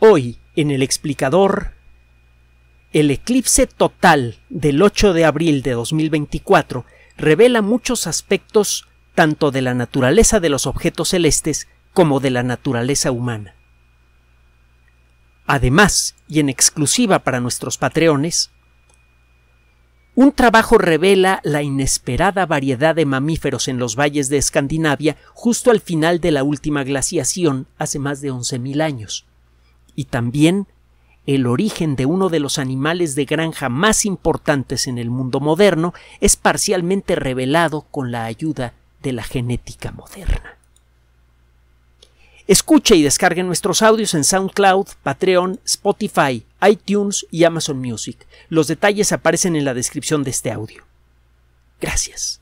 Hoy, en el explicador, el eclipse total del 8 de abril de 2024 revela muchos aspectos tanto de la naturaleza de los objetos celestes como de la naturaleza humana. Además, y en exclusiva para nuestros patreones, un trabajo revela la inesperada variedad de mamíferos en los valles de Escandinavia justo al final de la última glaciación hace más de 11.000 años y también el origen de uno de los animales de granja más importantes en el mundo moderno es parcialmente revelado con la ayuda de la genética moderna. Escuche y descargue nuestros audios en SoundCloud, Patreon, Spotify, iTunes y Amazon Music. Los detalles aparecen en la descripción de este audio. Gracias.